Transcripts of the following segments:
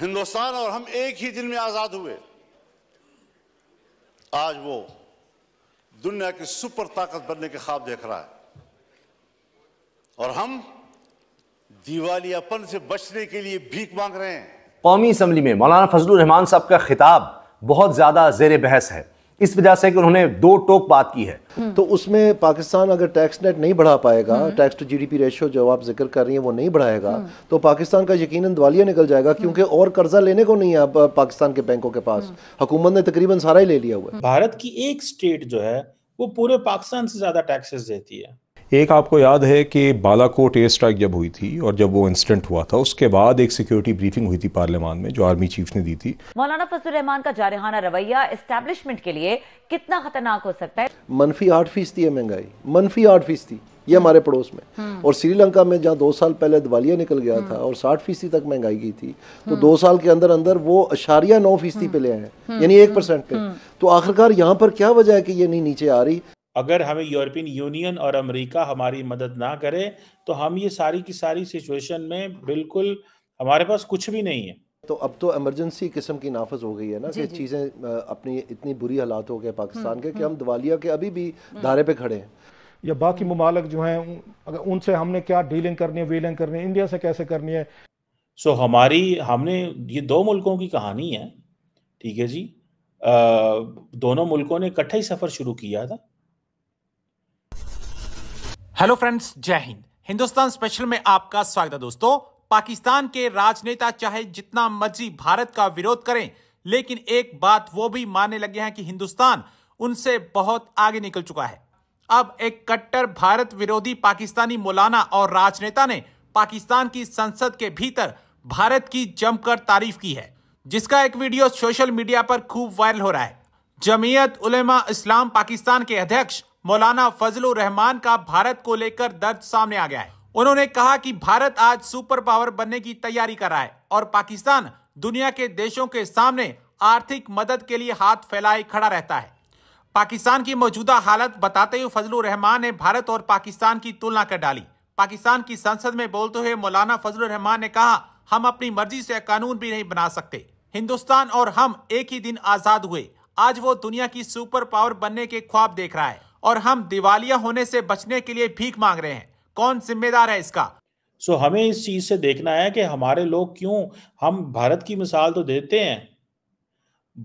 हिंदुस्तान और हम एक ही दिन में आज़ाद हुए आज वो दुनिया की सुपर ताकत बनने के ख्वाब देख रहा है और हम दिवालियापन से बचने के लिए भीख मांग रहे हैं कौमी असम्बली में मौलाना फजल रहमान साहब का खिताब बहुत ज़्यादा जेर बहस है इस वजह से कि उन्होंने दो टोक बात की है हम्म। तो उसमें पाकिस्तान अगर टैक्स नेट नहीं बढ़ा पाएगा टैक्स टू जीडीपी रेशियो जो आप जिक्र कर रही हैं वो नहीं बढ़ाएगा हम्म। तो पाकिस्तान का यकीनन दिवालिया निकल जाएगा हम्म। क्योंकि और कर्जा लेने को नहीं है अब पाकिस्तान के बैंकों के पास हुकूमत ने तकरीबन सारा ही ले लिया हुआ है भारत की एक स्टेट जो है वो पूरे पाकिस्तान से ज्यादा टैक्सेस देती है एक आपको याद है कि बालाकोट एयर स्ट्राइक जब हुई थी और जब वो इंसिडेंट हुआ था उसके बाद एक सिक्योरिटी ब्रीफिंग हुई थी पार्लियामान में जो आर्मी चीफ ने दी थी मौलाना फजल रहमान का जारहाना रवैया इस्टेब्लिशमेंट के लिए कितना खतरनाक हो सकता है मनफी आठ फीसदी है महंगाई मनफी आठ फीसदी ये हमारे पड़ोस में हम्म। और श्रीलंका में जहाँ दो साल पहले दिवालिया निकल गया था हम्म। और साठ फीसदी तक महंगाई की थी तो हम्म। दो साल के अंदर अंदर वो अशारिया नौ फीसदी पे ले आए यानी एक परसेंट पे तो आखिरकार यहाँ पर क्या वजह है कि ये नहीं नीचे आ रही अगर हमें यूरोपियन यूनियन और अमेरिका हमारी मदद ना करे तो हम ये सारी की सारी सिचुएशन में बिल्कुल हमारे पास कुछ भी नहीं है तो अब तो इमरजेंसी किस्म की नाफज हो गई है ना कि चीज़ें अपनी इतनी बुरी हालात हो गए पाकिस्तान हम्म, के कि हम्म। हम दिवालिया के अभी भी धारे पे खड़े हैं या बाकी ममालक जो हैं अगर उनसे हमने क्या डीलिंग करनी है वीलिंग करनी है इंडिया से कैसे करनी है सो so, हमारी हमने ये दो मुल्कों की कहानी है ठीक है जी आ, दोनों मुल्कों ने इकट्ठा ही सफ़र शुरू किया था हेलो फ्रेंड्स जय हिंद हिंदुस्तान स्पेशल में आपका स्वागत है दोस्तों पाकिस्तान के राजनेता चाहे जितना मर्जी भारत का विरोध करें लेकिन एक बात वो भी मानने लगे हैं कि हिंदुस्तान उनसे बहुत आगे निकल चुका है अब एक कट्टर भारत विरोधी पाकिस्तानी मौलाना और राजनेता ने पाकिस्तान की संसद के भीतर भारत की जमकर तारीफ की है जिसका एक वीडियो सोशल मीडिया पर खूब वायरल हो रहा है जमीयत उलेमा इस्लाम पाकिस्तान के अध्यक्ष मौलाना फजलुर रहमान का भारत को लेकर दर्द सामने आ गया है उन्होंने कहा कि भारत आज सुपर पावर बनने की तैयारी कर रहा है और पाकिस्तान दुनिया के देशों के सामने आर्थिक मदद के लिए हाथ फैलाए खड़ा रहता है पाकिस्तान की मौजूदा हालत बताते हुए फजलुर रहमान ने भारत और पाकिस्तान की तुलना कर डाली पाकिस्तान की संसद में बोलते हुए मौलाना फजलुर रहमान ने कहा हम अपनी मर्जी से कानून भी नहीं बना सकते हिंदुस्तान और हम एक ही दिन आजाद हुए आज वो दुनिया की सुपर पावर बनने के ख्वाब देख रहा है और हम दिवालिया होने से बचने के लिए भीख मांग रहे हैं कौन जिम्मेदार है इसका सो so, हमें इस चीज से देखना है कि हमारे लोग क्यों हम भारत की मिसाल तो देते हैं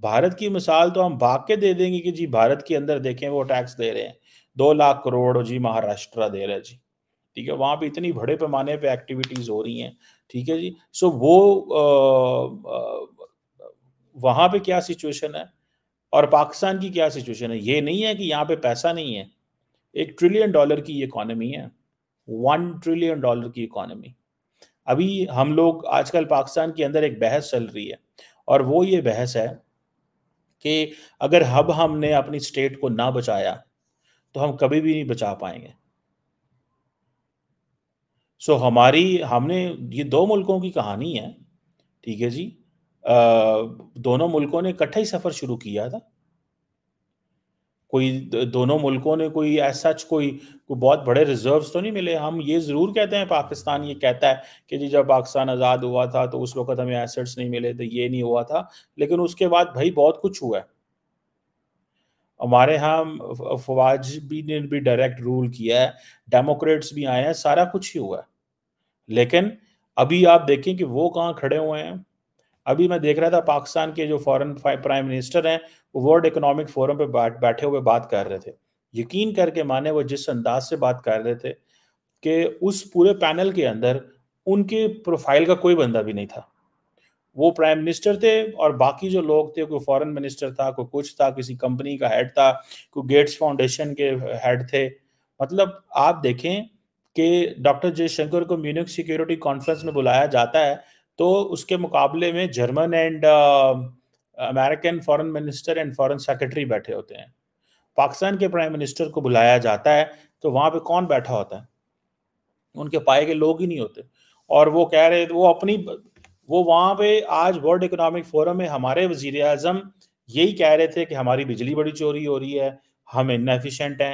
भारत की मिसाल तो हम भाग के दे देंगे कि जी भारत के अंदर देखें वो टैक्स दे रहे हैं दो लाख करोड़ जी महाराष्ट्र दे रहे जी ठीक है वहां पे इतनी बड़े पैमाने पे एक्टिविटीज हो रही हैं ठीक है जी सो वो आ, आ, वहां पे क्या सिचुएशन है और पाकिस्तान की क्या सिचुएशन है ये नहीं है कि यहाँ पे पैसा नहीं है एक ट्रिलियन डॉलर की इकोनॉमी है वन ट्रिलियन डॉलर की इकोनॉमी अभी हम लोग आजकल पाकिस्तान के अंदर एक बहस चल रही है और वो ये बहस है कि अगर हब हमने अपनी स्टेट को ना बचाया तो हम कभी भी नहीं बचा पाएंगे सो हमारी हमने ये दो मुल्कों की कहानी है ठीक है जी दोनों मुल्कों ने इकट्ठा ही सफ़र शुरू किया था कोई दोनों मुल्कों ने कोई ऐसा कोई कोई बहुत बड़े रिजर्व्स तो नहीं मिले हम ये ज़रूर कहते हैं पाकिस्तान ये कहता है कि जी जब पाकिस्तान आज़ाद हुआ था तो उस वक्त हमें एसेट्स नहीं मिले तो ये नहीं हुआ था लेकिन उसके बाद भाई बहुत कुछ हुआ है हमारे यहाँ फवाज भी ने भी डायरेक्ट रूल किया है डेमोक्रेट्स भी आए हैं सारा कुछ ही हुआ है लेकिन अभी आप देखें कि वो कहाँ खड़े हुए हैं अभी मैं देख रहा था पाकिस्तान के जो फॉरेन प्राइम मिनिस्टर हैं वो वर्ल्ड इकोनॉमिक फोरम पे बैठे हुए बात कर रहे थे यकीन करके माने वो जिस अंदाज से बात कर रहे थे कि उस पूरे पैनल के अंदर उनके प्रोफाइल का कोई बंदा भी नहीं था वो प्राइम मिनिस्टर थे और बाकी जो लोग थे कोई फॉरेन मिनिस्टर था कोई कुछ था किसी कंपनी का हेड था कोई गेट्स फाउंडेशन के हेड थे मतलब आप देखें कि डॉक्टर जयशंकर को म्यूनिक सिक्योरिटी कॉन्फ्रेंस में बुलाया जाता है तो उसके मुकाबले में German and American foreign minister and foreign secretary बैठे होते हैं पाकिस्तान के प्राइम मिनिस्टर को बुलाया जाता है तो वहाँ पे कौन बैठा होता है उनके पाए के लोग ही नहीं होते और वो कह रहे वो अपनी वो वहाँ पे आज वर्ल्ड इकोनॉमिक फोरम में हमारे वजीर अजम यही कह रहे थे कि हमारी बिजली बड़ी चोरी हो रही है हम इनएफिशेंट हैं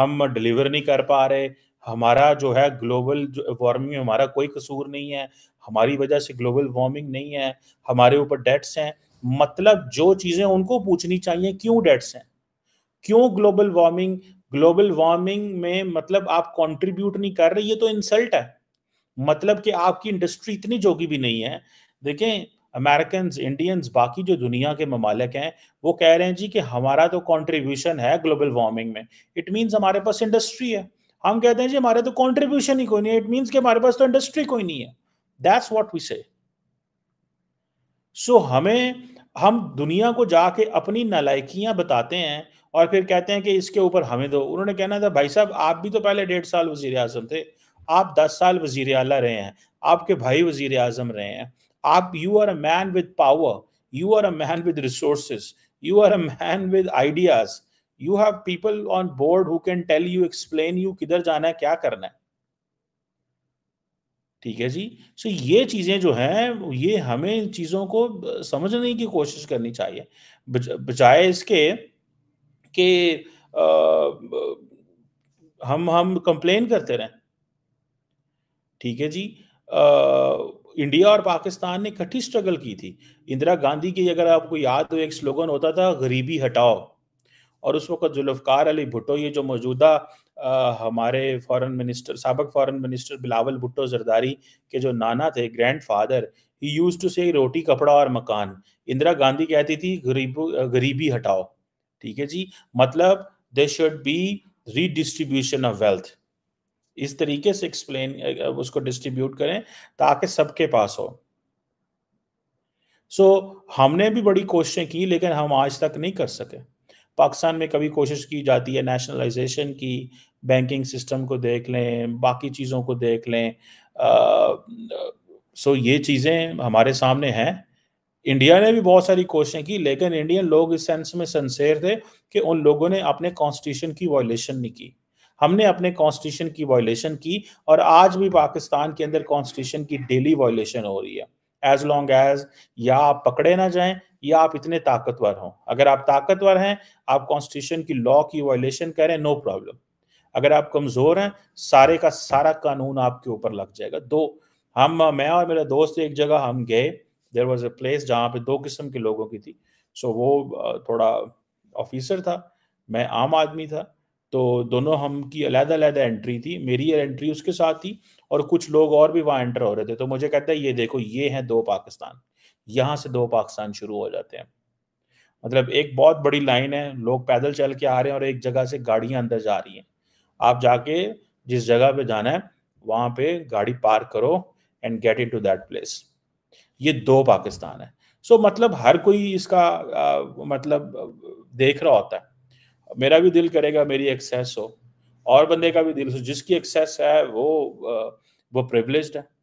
हम डिलीवर नहीं कर पा रहे हमारा जो है ग्लोबल वार्मिंग में हमारा कोई कसूर नहीं है हमारी वजह से ग्लोबल वार्मिंग नहीं है हमारे ऊपर डेट्स हैं मतलब जो चीज़ें उनको पूछनी चाहिए क्यों डेट्स हैं क्यों ग्लोबल वार्मिंग ग्लोबल वार्मिंग में मतलब आप कंट्रीब्यूट नहीं कर रहे ये तो इंसल्ट है मतलब कि आपकी इंडस्ट्री इतनी जोगी भी नहीं है देखें अमेरिकन इंडियंस बाकी जो दुनिया के ममालिक हैं वो कह रहे हैं जी कि हमारा तो कॉन्ट्रीब्यूशन है ग्लोबल वार्मिंग में इट मीन्स हमारे पास इंडस्ट्री है हम कहते हैं जी हमारे तो कॉन्ट्रीब्यूशन ही कोई नहीं है इट मीन्स कि हमारे पास तो इंडस्ट्री कोई नहीं है दैट्स वॉट वी से सो हमें हम दुनिया को जाके अपनी नलायकियां बताते हैं और फिर कहते हैं कि इसके ऊपर हमें दो उन्होंने कहना था भाई साहब आप भी तो पहले डेढ़ साल वजी अजम थे आप दस साल वजीर अला रहे हैं आपके भाई वजीर आजम रहे हैं आप you are a man with power you are a man with resource you are a man with ideas you have people on board who can tell you explain you किधर जाना है क्या करना है ठीक है जी सो so, ये चीज़ें जो हैं ये हमें चीज़ों को समझने की कोशिश करनी चाहिए बजाय इसके आ, हम हम कंप्लेन करते रहें ठीक है जी आ, इंडिया और पाकिस्तान ने इकट्ठी स्ट्रगल की थी इंदिरा गांधी की अगर आपको याद हो एक स्लोगन होता था गरीबी हटाओ और उस वक्त जुल्फकार अली भुट्टो ये जो मौजूदा हमारे फॉरेन मिनिस्टर सबक फॉरेन मिनिस्टर बिलावल भुट्टो जरदारी के जो नाना थे grandfather he used to से रोटी कपड़ा और मकान इंदिरा गांधी कहती थी गरीब गरीबी हटाओ ठीक है जी मतलब they should be redistribution of wealth इस तरीके से एक्सप्लेन उसको डिस्ट्रीब्यूट करें ताकि सबके पास हो सो so, हमने भी बड़ी कोशिशें की लेकिन हम आज तक नहीं कर सके पाकिस्तान में कभी कोशिश की जाती है नेशनलाइजेशन की बैंकिंग सिस्टम को देख लें बाकी चीज़ों को देख लें आ, सो ये चीज़ें हमारे सामने हैं इंडिया ने भी बहुत सारी कोशिशें की लेकिन इंडियन लोग इस सेंस में सनसेर थे कि उन लोगों ने अपने कॉन्स्टिट्यूशन की वॉयलेशन नहीं की हमने अपने कॉन्स्टिट्यूशन की वॉयलेशन की और आज भी पाकिस्तान के अंदर कॉन्स्टिट्यूशन की डेली वॉयलेशन हो रही है एज लॉन्ग एज या आप पकड़े ना जाए या आप इतने ताकतवर हो अगर आप ताकतवर हैं आप कॉन्स्टिट्यूशन की लॉ की वायोलेशन करें नो प्रॉब्लम अगर आप कमज़ोर हैं सारे का सारा कानून आपके ऊपर लग जाएगा दो हम मैं और मेरा दोस्त एक जगह हम गए देर वॉज अ प्लेस जहाँ पे दो किस्म के लोगों की थी सो वो थोड़ा ऑफिसर था मैं आम आदमी था तो दोनों हम की अलग-अलग एंट्री थी मेरी एंट्री उसके साथ थी और कुछ लोग और भी वहाँ एंटर हो रहे थे तो मुझे कहता है ये देखो ये है दो पाकिस्तान यहाँ से दो पाकिस्तान शुरू हो जाते हैं मतलब एक बहुत बड़ी लाइन है लोग पैदल चल के आ रहे हैं और एक जगह से गाड़ियां अंदर जा रही हैं आप जाके जिस जगह पे जाना है वहां पे गाड़ी पार्क करो and get into that place ये दो पाकिस्तान है सो so, मतलब हर कोई इसका आ, मतलब देख रहा होता है मेरा भी दिल करेगा मेरी एक्सेस हो और बंदे का भी दिल जिसकी एक्सेस है वो वो प्रिवलेज है